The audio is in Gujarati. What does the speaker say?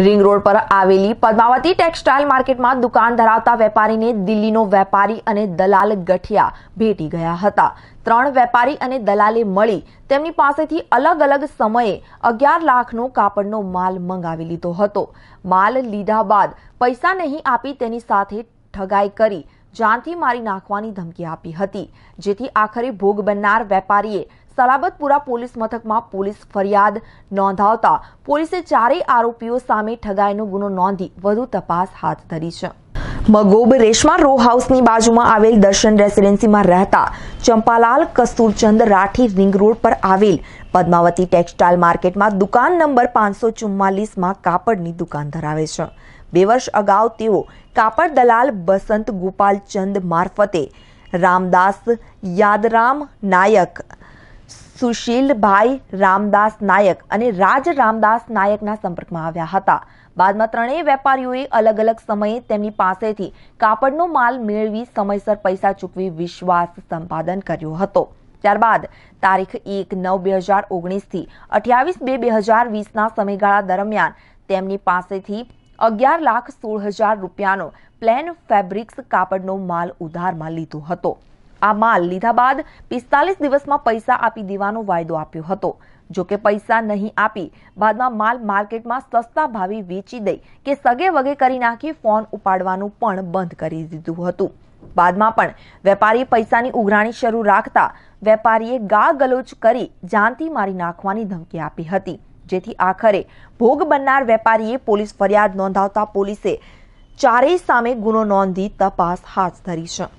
રિંગ રોડ પર આવેલી પદ્માવતી ટેક્સટાઇલ માર્કેટમાં દુકાન ધરાવતા વેપારીને દિલ્હીનો વેપારી અને દલાલ ગઠિયા ભેટી ગયા હતા ત્રણ વેપારી અને દલાલે મળી તેમની પાસેથી અલગ અલગ સમયે અગિયાર લાખનો કાપડનો માલ મંગાવી લીધો હતો માલ લીધા બાદ પૈસા નહીં આપી તેની સાથે ઠગાઈ કરી જાનથી મારી નાખવાની ધમકી આપી હતી જેથી આખરે ભોગ બનનાર વેપારીએ સલાબતપુરા પોલીસ મથકમાં પોલીસ ફરિયાદ નોંધાવતા પોલીસે ચારેય આરોપીઓ સામે ઠગાઈનો ગુનો નોંધી વધુ તપાસ હાથ ધરી છે મગોબ રેશમા રો હાઉસની બાજુમાં આવેલ દર્શન રેસિડેન્સીમાં રહેતા ચંપાલાલ કસ્તુરચંદ રાઠી રિંગ રોડ પર આવેલ પદ્માવતી ટેક્સટાઇલ માર્કેટમાં દુકાન નંબર પાંચસો ચુમ્માલીસમાં કાપડની દુકાન ધરાવે છે બે વર્ષ અગાઉ તેઓ કાપડ દલાલ બસંત ગોપાલચંદ મારફતે રામદાસ યાદરામ નાયક સુશીલભાઈ રામદાસ નાયક અને રાજ રામદાસ નાયકના સંપર્કમાં આવ્યા હતા બાદમાં ત્રણેય વેપારીઓએ અલગ અલગ સમયે તેમની પાસેથી કાપડનો માલ મેળવી સમયસર પૈસા ચૂકવી વિશ્વાસ સંપાદન કર્યો હતો ત્યારબાદ તારીખ એક નવ બે હજાર ઓગણીસથી અઠ્યાવીસ બે બે હજાર વીસના સમયગાળા દરમિયાન તેમની પાસેથી અગિયાર લાખ સોળ હજાર રૂપિયાનો પ્લેન ફેબ્રિક્સ કાપડનો માલ ઉધારમાં લીધો હતો આ માલ લીધા બાદ પિસ્તાલીસ દિવસમાં પૈસા આપી દેવાનો વાયદો આપ્યો હતો જોકે પૈસા નહીં આપી બાદમાં માલ માર્કેટમાં સસ્તા ભાવે વેચી દઈ કે સગે વગે કરી નાખી ફોન ઉપાડવાનું પણ બંધ કરી દીધું હતું બાદમાં પણ વેપારીએ પૈસાની ઉઘરાણી શરૂ રાખતા વેપારીએ ગા ગલોચ કરી જાનથી મારી નાખવાની ધમકી આપી હતી જેથી આખરે ભોગ બનનાર વેપારીએ પોલીસ ફરિયાદ નોંધાવતા પોલીસે ચારેય સામે ગુનો નોંધી તપાસ હાથ ધરી છે